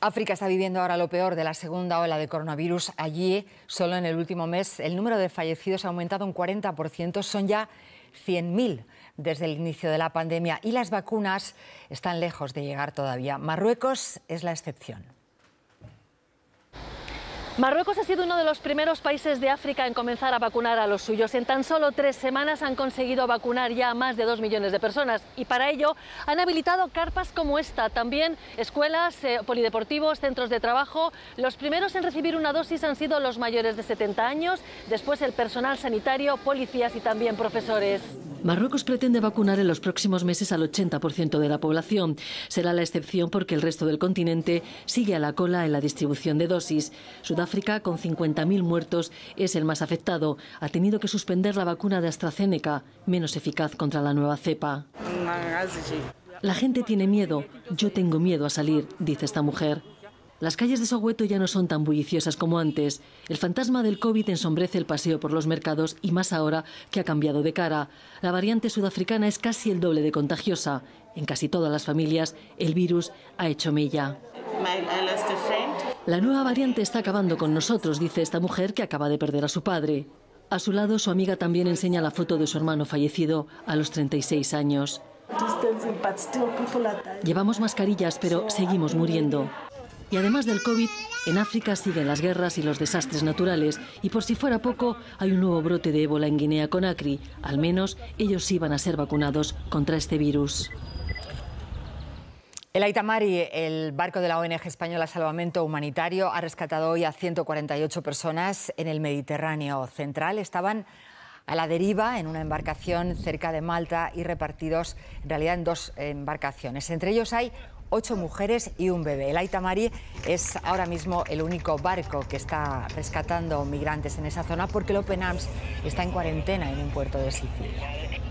África está viviendo ahora lo peor de la segunda ola de coronavirus. Allí, solo en el último mes, el número de fallecidos ha aumentado un 40%. Son ya 100.000 desde el inicio de la pandemia y las vacunas están lejos de llegar todavía. Marruecos es la excepción. Marruecos ha sido uno de los primeros países de África en comenzar a vacunar a los suyos. En tan solo tres semanas han conseguido vacunar ya a más de dos millones de personas y para ello han habilitado carpas como esta, también escuelas, eh, polideportivos, centros de trabajo. Los primeros en recibir una dosis han sido los mayores de 70 años, después el personal sanitario, policías y también profesores. Marruecos pretende vacunar en los próximos meses al 80% de la población. Será la excepción porque el resto del continente sigue a la cola en la distribución de dosis. África, con 50.000 muertos, es el más afectado. Ha tenido que suspender la vacuna de AstraZeneca, menos eficaz contra la nueva cepa. La gente tiene miedo. Yo tengo miedo a salir, dice esta mujer. Las calles de Soweto ya no son tan bulliciosas como antes. El fantasma del COVID ensombrece el paseo por los mercados y más ahora que ha cambiado de cara. La variante sudafricana es casi el doble de contagiosa. En casi todas las familias, el virus ha hecho mella. La nueva variante está acabando con nosotros, dice esta mujer que acaba de perder a su padre. A su lado, su amiga también enseña la foto de su hermano fallecido a los 36 años. Llevamos mascarillas, pero seguimos muriendo. Y además del COVID, en África siguen las guerras y los desastres naturales. Y por si fuera poco, hay un nuevo brote de ébola en Guinea Conakry. Al menos ellos iban a ser vacunados contra este virus. El Aitamari, el barco de la ONG española Salvamento Humanitario, ha rescatado hoy a 148 personas en el Mediterráneo Central. Estaban a la deriva en una embarcación cerca de Malta y repartidos en realidad en dos embarcaciones. Entre ellos hay ocho mujeres y un bebé. El Aitamari es ahora mismo el único barco que está rescatando migrantes en esa zona porque el Open Arms está en cuarentena en un puerto de Sicilia.